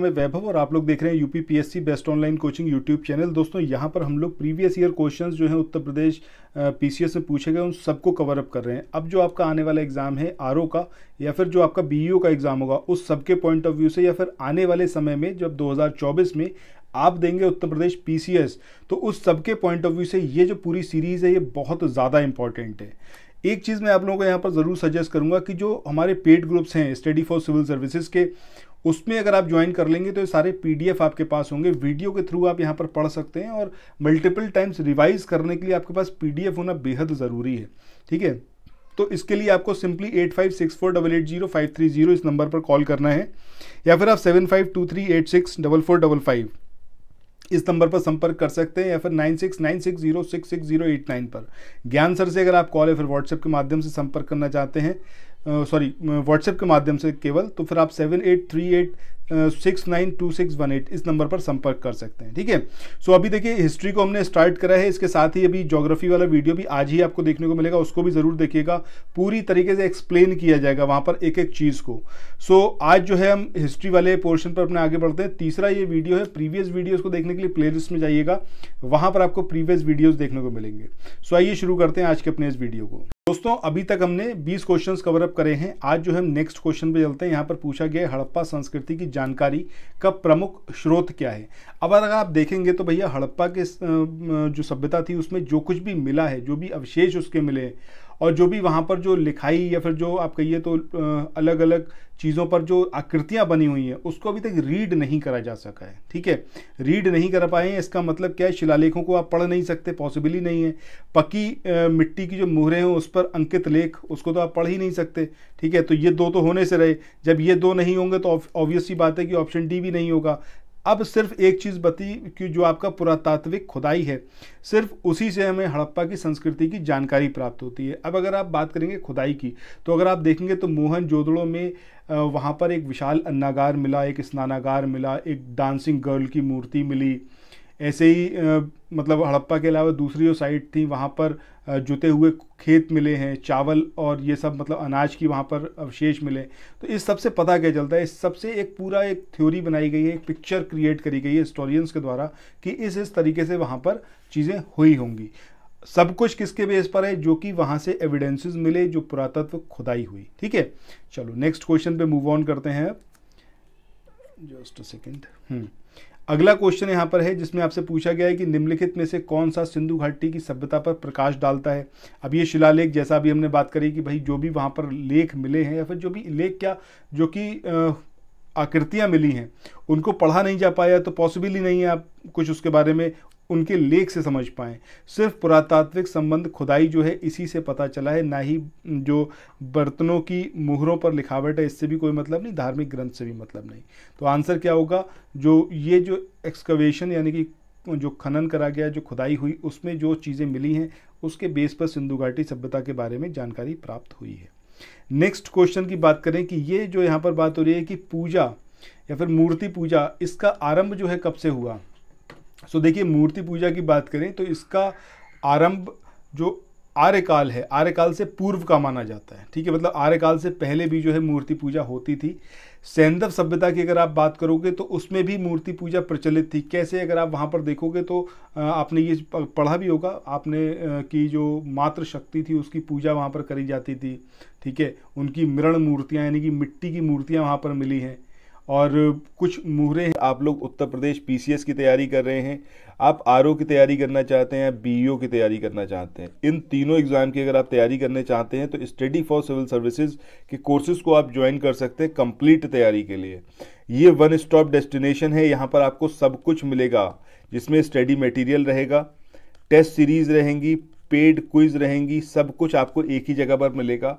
मैं वैभव और आप लोग देख रहे हैं UP PSC best online coaching YouTube channel दोस्तों यहाँ पर हम लोग प्रीवियस ईयर क्वेश्चंस जो हैं उत्तर प्रदेश पीसीएस में पूछे गए उन सबको कवर अप कर रहे हैं अब जो आपका आने वाला एग्जाम है आर का या फिर जो आपका बी e का एग्जाम होगा उस सबके पॉइंट ऑफ व्यू से या फिर आने वाले समय में जब दो में आप देंगे उत्तर प्रदेश पीसीएस तो उस सबके पॉइंट ऑफ व्यू से ये जो पूरी सीरीज़ है ये बहुत ज़्यादा इंपॉर्टेंट है एक चीज़ मैं आप लोगों को यहाँ पर ज़रूर सजेस्ट करूँगा कि जो हमारे पेड ग्रुप्स हैं स्टडी फॉर सिविल सर्विसेज के उसमें अगर आप ज्वाइन कर लेंगे तो ये सारे पीडीएफ आपके पास होंगे वीडियो के थ्रू आप यहाँ पर पढ़ सकते हैं और मल्टीपल टाइम्स रिवाइज करने के लिए आपके पास पीडीएफ होना बेहद ज़रूरी है ठीक है तो इसके लिए आपको simply eight five six four double eight zero five three zero इस नंबर पर कॉल करना है या फिर आप seven five two three eight six double four double five इस नंबर पर संपर्क कर सकते हैं या फिर nine six nine six zero six six zero eight nine पर ज्ञान सर से अगर आप कॉल या फिर व्हाट्सएप के माध्यम से संपर्क करना चाहते हैं सॉरी व्हाट्सएप के माध्यम से केवल तो फिर आप seven eight three eight six nine two six one eight इस नंबर पर संपर्क कर सकते हैं ठीक है सो अभी देखिए हिस्ट्री को हमने स्टार्ट करा है इसके साथ ही अभी जोग्राफी वाला वीडियो भी आज ही आपको देखने को मिलेगा उसको भी ज़रूर देखिएगा पूरी तरीके से एक्सप्लेन किया जाएगा वहाँ पर एक एक चीज़ को सो so, आज जो है हम हिस्ट्री वाले पोर्शन पर अपने आगे बढ़ते हैं तीसरा ये वीडियो है प्रीवियस वीडियोज़ को देखने के लिए प्ले में जाइएगा वहाँ पर आपको प्रीवियस वीडियोज़ देखने को मिलेंगे सो so, आइए शुरू करते हैं आज के अपने इस वीडियो को दोस्तों अभी तक हमने 20 क्वेश्चन कवर अप करे हैं आज जो हम नेक्स्ट क्वेश्चन पे चलते हैं यहाँ पर पूछा गया है हड़प्पा संस्कृति की जानकारी का प्रमुख स्रोत क्या है अब अगर आप देखेंगे तो भैया हड़प्पा के जो सभ्यता थी उसमें जो कुछ भी मिला है जो भी अवशेष उसके मिले हैं और जो भी वहाँ पर जो लिखाई या फिर जो आप कहिए तो अलग अलग चीज़ों पर जो आकृतियाँ बनी हुई हैं उसको अभी तक रीड नहीं करा जा सका है ठीक है रीड नहीं कर पाए हैं इसका मतलब क्या है शिलालेखों को आप पढ़ नहीं सकते पॉसिबल ही नहीं है पक्की मिट्टी की जो मुहरें हैं उस पर अंकित लेख उसको तो आप पढ़ ही नहीं सकते ठीक है तो ये दो तो होने से रहे जब ये दो नहीं होंगे तो ऑब्वियसली बात है कि ऑप्शन डी भी नहीं होगा अब सिर्फ एक चीज़ बती कि जो आपका पुरातात्विक खुदाई है सिर्फ उसी से हमें हड़प्पा की संस्कृति की जानकारी प्राप्त होती है अब अगर आप बात करेंगे खुदाई की तो अगर आप देखेंगे तो मोहन जोदड़ों में वहाँ पर एक विशाल अन्नागार मिला एक स्नानागार मिला एक डांसिंग गर्ल की मूर्ति मिली ऐसे ही आ, मतलब हड़प्पा के अलावा दूसरी जो साइट थी वहाँ पर जुते हुए खेत मिले हैं चावल और ये सब मतलब अनाज की वहाँ पर अवशेष मिले तो इस सब से पता क्या चलता है इस सब से एक पूरा एक थ्योरी बनाई गई है एक पिक्चर क्रिएट करी गई है हिस्टोरियंस के द्वारा कि इस इस तरीके से वहाँ पर चीज़ें हुई होंगी सब कुछ किसके बेस पर है जो कि वहाँ से एविडेंसेस मिले जो पुरातत्व खुदाई हुई ठीक है चलो नेक्स्ट क्वेश्चन पे मूव ऑन करते हैं जस्ट अ सेकेंड अगला क्वेश्चन यहाँ पर है जिसमें आपसे पूछा गया है कि निम्नलिखित में से कौन सा सिंधु घाटी की सभ्यता पर प्रकाश डालता है अब ये शिलालेख जैसा अभी हमने बात करी कि भाई जो भी वहाँ पर लेख मिले हैं या फिर जो भी लेख क्या जो कि आकृतियाँ मिली हैं उनको पढ़ा नहीं जा पाया तो पॉसिबल ही नहीं है आप कुछ उसके बारे में उनके लेख से समझ पाएँ सिर्फ पुरातात्विक संबंध खुदाई जो है इसी से पता चला है ना ही जो बर्तनों की मुहरों पर लिखावट है इससे भी कोई मतलब नहीं धार्मिक ग्रंथ से भी मतलब नहीं तो आंसर क्या होगा जो ये जो एक्सकवेशन यानी कि जो खनन करा गया जो खुदाई हुई उसमें जो चीज़ें मिली हैं उसके बेस पर सिंधु घाटी सभ्यता के बारे में जानकारी प्राप्त हुई है नेक्स्ट क्वेश्चन की बात करें कि ये जो यहाँ पर बात हो रही है कि पूजा या फिर मूर्ति पूजा इसका आरंभ जो है कब से हुआ सो देखिए मूर्ति पूजा की बात करें तो इसका आरंभ जो आर्यकाल है आर्यकाल से पूर्व का माना जाता है ठीक है मतलब आर्यकाल से पहले भी जो है मूर्ति पूजा होती थी सैंधव सभ्यता की अगर आप बात करोगे तो उसमें भी मूर्ति पूजा प्रचलित थी कैसे अगर आप वहाँ पर देखोगे तो आपने ये पढ़ा भी होगा आपने की जो मातृशक्ति थी उसकी पूजा वहाँ पर करी जाती थी ठीक है उनकी मृण मूर्तियाँ यानी कि मिट्टी की मूर्तियाँ वहाँ पर मिली हैं और कुछ मुहरे आप लोग उत्तर प्रदेश पीसीएस की तैयारी कर रहे हैं आप आर की तैयारी करना चाहते हैं बीईओ e की तैयारी करना चाहते हैं इन तीनों एग्ज़ाम की अगर आप तैयारी करने चाहते हैं तो स्टडी फॉर सिविल सर्विसेज के कोर्सेज़ को आप ज्वाइन कर सकते हैं कंप्लीट तैयारी के लिए ये वन स्टॉप डेस्टिनेशन है यहाँ पर आपको सब कुछ मिलेगा जिसमें स्टडी मटेरियल रहेगा टेस्ट सीरीज़ रहेंगी पेड क्विज रहेंगी सब कुछ आपको एक ही जगह पर मिलेगा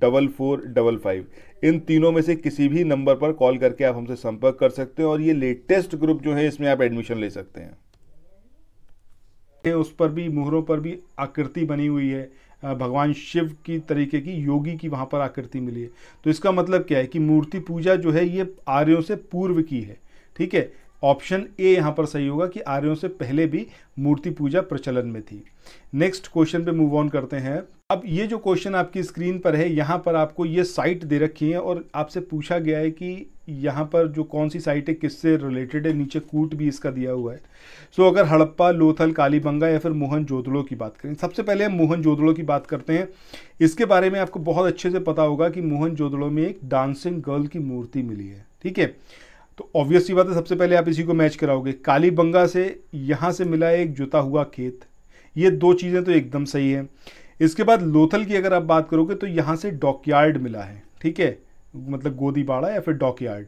डबल फोर डबल फाइव इन तीनों में से किसी भी नंबर पर कॉल करके आप हमसे संपर्क कर सकते हैं और ये लेटेस्ट ग्रुप जो है इसमें आप एडमिशन ले सकते हैं उस पर भी मुहरों पर भी आकृति बनी हुई है भगवान शिव की तरीके की योगी की वहाँ पर आकृति मिली है तो इसका मतलब क्या है कि मूर्ति पूजा जो है ये आर्यों से पूर्व की है ठीक है ऑप्शन ए यहाँ पर सही होगा कि आर्यों से पहले भी मूर्ति पूजा प्रचलन में थी नेक्स्ट क्वेश्चन पे मूव ऑन करते हैं अब ये जो क्वेश्चन आपकी स्क्रीन पर है यहाँ पर आपको ये साइट दे रखी है और आपसे पूछा गया है कि यहाँ पर जो कौन सी साइट है किससे रिलेटेड है नीचे कूट भी इसका दिया हुआ है सो so, अगर हड़प्पा लोथल कालीबंगा या फिर मोहन जोदड़ो की बात करें सबसे पहले हम मोहन जोदड़ो की बात करते हैं इसके बारे में आपको बहुत अच्छे से पता होगा कि मोहन जोदड़ो में एक डांसिंग गर्ल की मूर्ति मिली है ठीक है तो ऑब्वियसली बात है सबसे पहले आप इसी को मैच कराओगे कालीबंगा से यहाँ से मिला है एक जुता हुआ खेत ये दो चीज़ें तो एकदम सही है इसके बाद लोथल की अगर आप बात करोगे तो यहाँ से डॉकयार्ड मिला है ठीक है मतलब गोदीबाड़ा या फिर डॉकयार्ड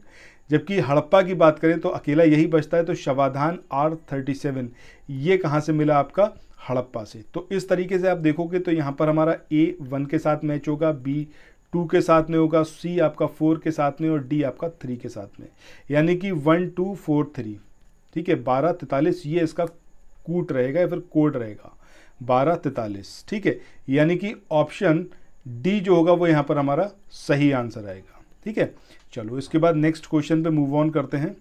जबकि हड़प्पा की बात करें तो अकेला यही बचता है तो शवाधान आर थर्टी सेवन ये कहाँ से मिला आपका हड़प्पा से तो इस तरीके से आप देखोगे तो यहाँ पर हमारा ए वन के साथ मैच होगा बी टू के साथ में होगा सी आपका फोर के साथ में और डी आपका थ्री के साथ में यानी कि वन टू फोर थ्री ठीक है बारह तैतालीस ये इसका कूट रहेगा या फिर कोड रहेगा बारह तैतालीस ठीक है यानी कि ऑप्शन डी जो होगा वो यहाँ पर हमारा सही आंसर आएगा ठीक है चलो इसके बाद नेक्स्ट क्वेश्चन पे मूव ऑन करते हैं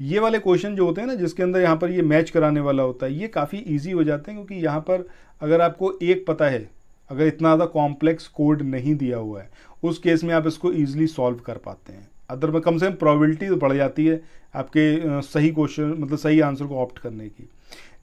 ये वाले क्वेश्चन जो होते हैं ना जिसके अंदर यहाँ पर ये मैच कराने वाला होता है ये काफ़ी ईजी हो जाते हैं क्योंकि यहाँ पर अगर आपको एक पता है अगर इतना ज़्यादा कॉम्प्लेक्स कोड नहीं दिया हुआ है उस केस में आप इसको ईजिली सॉल्व कर पाते हैं अदर में कम से कम प्रॉबिलिटी तो बढ़ जाती है आपके सही क्वेश्चन मतलब सही आंसर को ऑप्ट करने की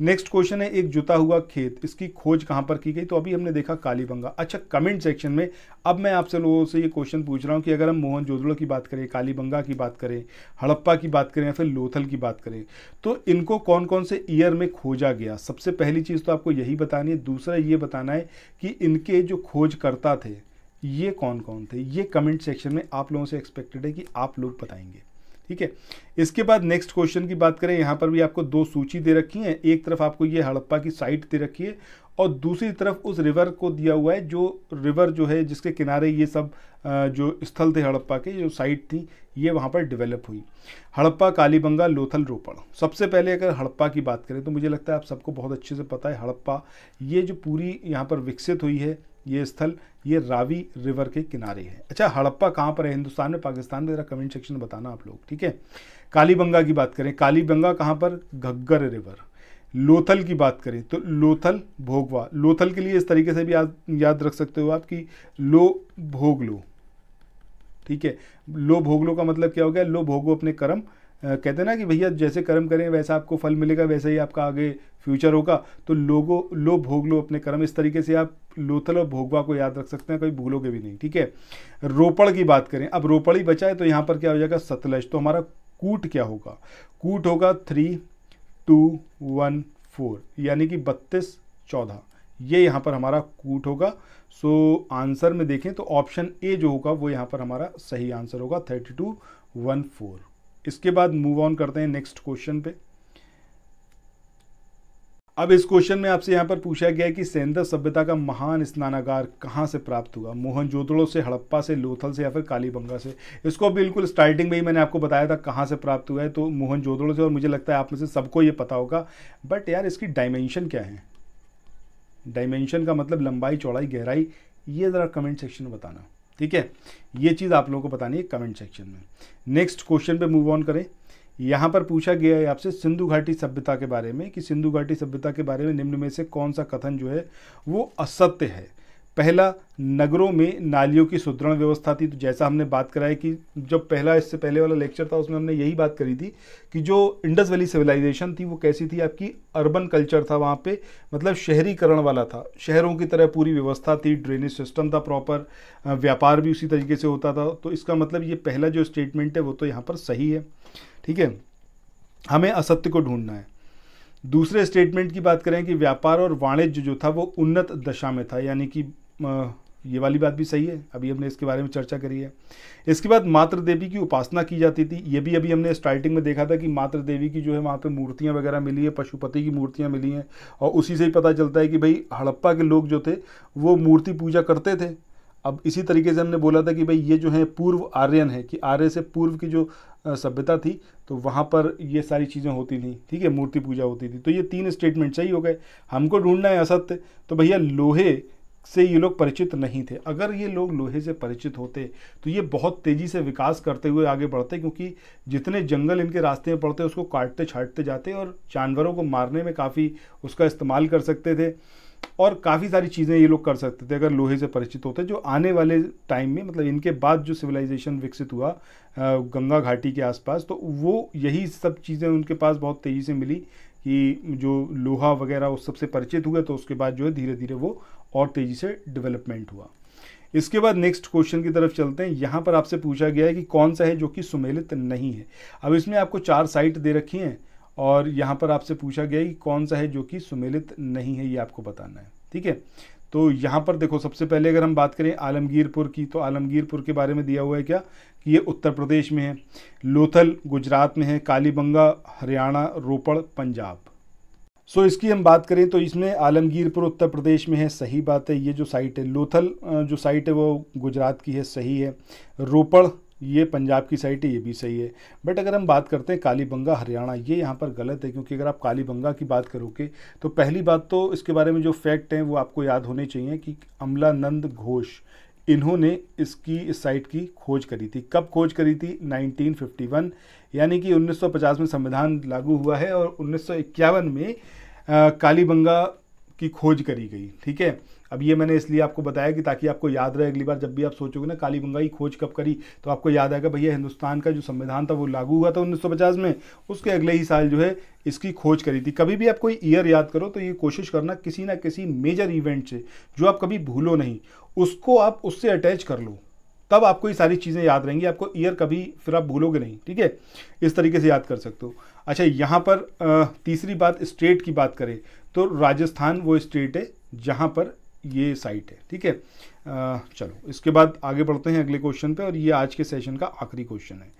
नेक्स्ट क्वेश्चन है एक जुता हुआ खेत इसकी खोज कहाँ पर की गई तो अभी हमने देखा कालीबंगा अच्छा कमेंट सेक्शन में अब मैं आपसे लोगों से ये क्वेश्चन पूछ रहा हूँ कि अगर हम मोहन जोदड़ो की बात करें कालीबंगा की बात करें हड़प्पा की बात करें या फिर लोथल की बात करें तो इनको कौन कौन से ईयर में खोजा गया सबसे पहली चीज़ तो आपको यही बतानी है दूसरा ये बताना है कि इनके जो खोजकर्ता थे ये कौन कौन थे ये कमेंट सेक्शन में आप लोगों से एक्सपेक्टेड है कि आप लोग बताएंगे ठीक है इसके बाद नेक्स्ट क्वेश्चन की बात करें यहाँ पर भी आपको दो सूची दे रखी है एक तरफ आपको ये हड़प्पा की साइट दे रखी है और दूसरी तरफ उस रिवर को दिया हुआ है जो रिवर जो है जिसके किनारे ये सब जो स्थल थे हड़प्पा के जो साइट थी ये वहाँ पर डेवलप हुई हड़प्पा कालीबंगा लोथल रोपण सबसे पहले अगर हड़प्पा की बात करें तो मुझे लगता है आप सबको बहुत अच्छे से पता है हड़प्पा ये जो पूरी यहाँ पर विकसित हुई है ये स्थल ये रावी रिवर के किनारे है अच्छा हड़प्पा कहाँ पर है हिंदुस्तान में पाकिस्तान में ज़रा कमेंट सेक्शन में बताना आप लोग ठीक है कालीबंगा की बात करें कालीबंगा कहाँ पर घग्गर रिवर लोथल की बात करें तो लोथल भोगवा लोथल के लिए इस तरीके से भी याद याद रख सकते हो आप कि लो भोग लो ठीक है लो भोगलो का मतलब क्या हो गया लो भोगो अपने कर्म कहते हैं ना कि भैया जैसे कर्म करें वैसा आपको फल मिलेगा वैसा ही आपका आगे फ्यूचर होगा तो लोगो लो भोग लो अपने कर्म इस तरीके से आप लोथल और भोगवा को याद रख सकते हैं कभी भूलोगे भी नहीं ठीक है रोपड़ की बात करें अब रोपड़ ही बचा है तो यहाँ पर क्या हो जाएगा सतलज तो हमारा कूट क्या होगा कूट होगा थ्री टू वन फोर यानी कि बत्तीस चौदह ये यहाँ पर हमारा कूट होगा सो आंसर में देखें तो ऑप्शन ए जो होगा वो यहाँ पर हमारा सही आंसर होगा थर्टी टू वन फोर इसके बाद मूव ऑन करते हैं नेक्स्ट क्वेश्चन पे अब इस क्वेश्चन में आपसे यहां पर पूछा गया है कि सेंदर सभ्यता का महान स्नानागार कहाँ से प्राप्त हुआ मोहन जोतड़ो से हड़प्पा से लोथल से या फिर कालीबंगा से इसको बिल्कुल स्टार्टिंग में ही मैंने आपको बताया था कहां से प्राप्त हुआ है तो मोहन जोतड़ो से और मुझे लगता है आप में से सबको ये पता होगा बट यार इसकी डायमेंशन क्या है डायमेंशन का मतलब लंबाई चौड़ाई गहराई ये ज़रा कमेंट सेक्शन में बताना ठीक है ये चीज़ आप लोगों को बतानी है कमेंट सेक्शन में नेक्स्ट क्वेश्चन पे मूव ऑन करें यहाँ पर पूछा गया है आपसे सिंधु घाटी सभ्यता के बारे में कि सिंधु घाटी सभ्यता के बारे में निम्न में से कौन सा कथन जो है वो असत्य है पहला नगरों में नालियों की सुदृढ़ व्यवस्था थी तो जैसा हमने बात करा है कि जब पहला इससे पहले वाला लेक्चर था उसमें हमने यही बात करी थी कि जो इंडस वैली सिविलाइजेशन थी वो कैसी थी आपकी अर्बन कल्चर था वहाँ पे मतलब शहरीकरण वाला था शहरों की तरह पूरी व्यवस्था थी ड्रेनेज सिस्टम था प्रॉपर व्यापार भी उसी तरीके से होता था तो इसका मतलब ये पहला जो स्टेटमेंट है वो तो यहाँ पर सही है ठीक है हमें असत्य को ढूंढना है दूसरे स्टेटमेंट की बात करें कि व्यापार और वाणिज्य जो था वो उन्नत दशा में था यानी कि ये वाली बात भी सही है अभी हमने इसके बारे में चर्चा करी है इसके बाद मातृ देवी की उपासना की जाती थी ये भी अभी हमने स्टार्टिंग में देखा था कि मातृ देवी की जो है वहाँ पे मूर्तियाँ वगैरह मिली हैं पशुपति की मूर्तियाँ मिली हैं और उसी से ही पता चलता है कि भाई हड़प्पा के लोग जो थे वो मूर्ति पूजा करते थे अब इसी तरीके से हमने बोला था कि भाई ये जो है पूर्व आर्यन है कि आर्य से पूर्व की जो सभ्यता थी तो वहाँ पर ये सारी चीज़ें होती थी ठीक है मूर्ति पूजा होती थी तो ये तीन स्टेटमेंट सही हो गए हमको ढूंढना है असत्य तो भैया लोहे से ये लोग परिचित नहीं थे अगर ये लोग लोहे से परिचित होते तो ये बहुत तेज़ी से विकास करते हुए आगे बढ़ते क्योंकि जितने जंगल इनके रास्ते में पड़ते उसको काटते छाटते जाते और जानवरों को मारने में काफ़ी उसका इस्तेमाल कर सकते थे और काफ़ी सारी चीज़ें ये लोग कर सकते थे अगर लोहे से परिचित होते जो आने वाले टाइम में मतलब इनके बाद जो सिविलाइजेशन विकसित हुआ गंगा घाटी के आसपास तो वो यही सब चीज़ें उनके पास बहुत तेज़ी से मिली कि जो लोहा वगैरह उस सबसे परिचित हुए तो उसके बाद जो है धीरे धीरे वो और तेज़ी से डेवलपमेंट हुआ इसके बाद नेक्स्ट क्वेश्चन की तरफ चलते हैं यहाँ पर आपसे पूछा गया है कि कौन सा है जो कि सुमेलित नहीं है अब इसमें आपको चार साइट दे रखी हैं और यहाँ पर आपसे पूछा गया है कि कौन सा है जो कि सुमेलित नहीं है ये आपको बताना है ठीक है तो यहाँ पर देखो सबसे पहले अगर हम बात करें आलमगीरपुर की तो आलमगीरपुर के बारे में दिया हुआ है क्या कि ये उत्तर प्रदेश में है लोथल गुजरात में है कालीबंगा हरियाणा रोपड़ पंजाब सो so, इसकी हम बात करें तो इसमें आलमगीरपुर उत्तर प्रदेश में है सही बात है ये जो साइट है लोथल जो साइट है वो गुजरात की है सही है रोपड़ ये पंजाब की साइट है ये भी सही है बट अगर हम बात करते हैं कालीबंगा हरियाणा ये यहाँ पर गलत है क्योंकि अगर आप कालीबंगा की बात करोगे तो पहली बात तो इसके बारे में जो फैक्ट हैं वो आपको याद होने चाहिए कि अमलानंद घोष इन्होंने इसकी इस साइट की खोज करी थी कब खोज करी थी 1951 यानी कि 1950 में संविधान लागू हुआ है और 1951 में कालीबंगा की खोज करी गई ठीक है अब ये मैंने इसलिए आपको बताया कि ताकि आपको याद रहे अगली बार जब भी आप सोचोगे ना कालीबंगा की खोज कब करी तो आपको याद आएगा भैया हिंदुस्तान का जो संविधान था वो लागू हुआ था 1950 में उसके अगले ही साल जो है इसकी खोज करी थी कभी भी आप कोई ईयर याद करो तो ये कोशिश करना किसी ना किसी मेजर इवेंट से जो आप कभी भूलो नहीं उसको आप उससे अटैच कर लो तब आपको ये सारी चीज़ें याद रहेंगी आपको ईयर कभी फिर आप भूलोगे नहीं ठीक है इस तरीके से याद कर सकते हो अच्छा यहाँ पर तीसरी बात स्टेट की बात करें तो राजस्थान वो स्टेट है जहाँ पर ये साइट है ठीक है चलो इसके बाद आगे बढ़ते हैं अगले क्वेश्चन पे और ये आज के सेशन का आखिरी क्वेश्चन है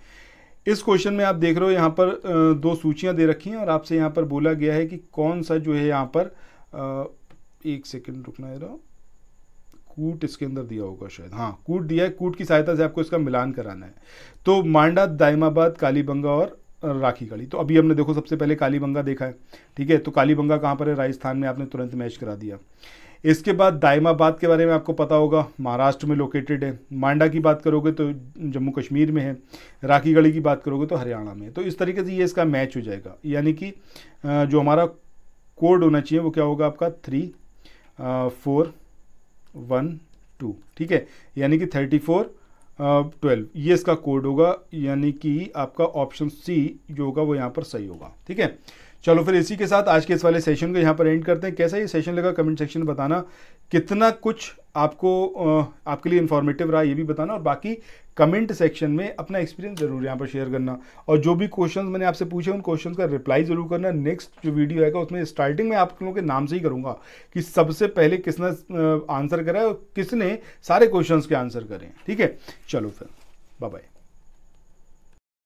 इस क्वेश्चन में आप देख रहे हो यहाँ पर दो सूचियाँ दे रखी हैं और आपसे यहाँ पर बोला गया है कि कौन सा जो है यहाँ पर एक सेकेंड रुकना है कूट इसके अंदर दिया होगा शायद हाँ कूट दिया है कूट की सहायता से आपको इसका मिलान कराना है तो मांडा दाइमाबाद कालीबंगा और राखी गढ़ी तो अभी हमने देखो सबसे पहले कालीबंगा देखा है ठीक है तो कालीबंगा कहाँ पर है राजस्थान में आपने तुरंत मैच करा दिया इसके बाद दाइमाबाद के बारे में आपको पता होगा महाराष्ट्र में लोकेटेड है मांडा की बात करोगे तो जम्मू कश्मीर में है राखीगढ़ी की बात करोगे तो हरियाणा में तो इस तरीके से ये इसका मैच हो जाएगा यानी कि जो हमारा कोड होना चाहिए वो क्या होगा आपका थ्री फोर वन टू ठीक है यानी कि थर्टी फोर ट्वेल्व ये इसका कोड होगा यानी कि आपका ऑप्शन सी जो होगा वो यहाँ पर सही होगा ठीक है चलो फिर इसी के साथ आज के इस वाले सेशन को यहाँ पर एंड करते हैं कैसा ये सेशन लगा कमेंट सेक्शन में बताना कितना कुछ आपको आपके लिए इन्फॉर्मेटिव रहा ये भी बताना और बाकी कमेंट सेक्शन में अपना एक्सपीरियंस ज़रूर यहाँ पर शेयर करना और जो भी क्वेश्चन मैंने आपसे पूछे उन क्वेश्चन का रिप्लाई ज़रूर करना नेक्स्ट जो वीडियो आएगा उसमें स्टार्टिंग में आप लोगों के नाम से ही करूँगा कि सबसे पहले किसने आंसर करा है और किसने सारे क्वेश्चन के आंसर करें ठीक है चलो फिर बाय बाय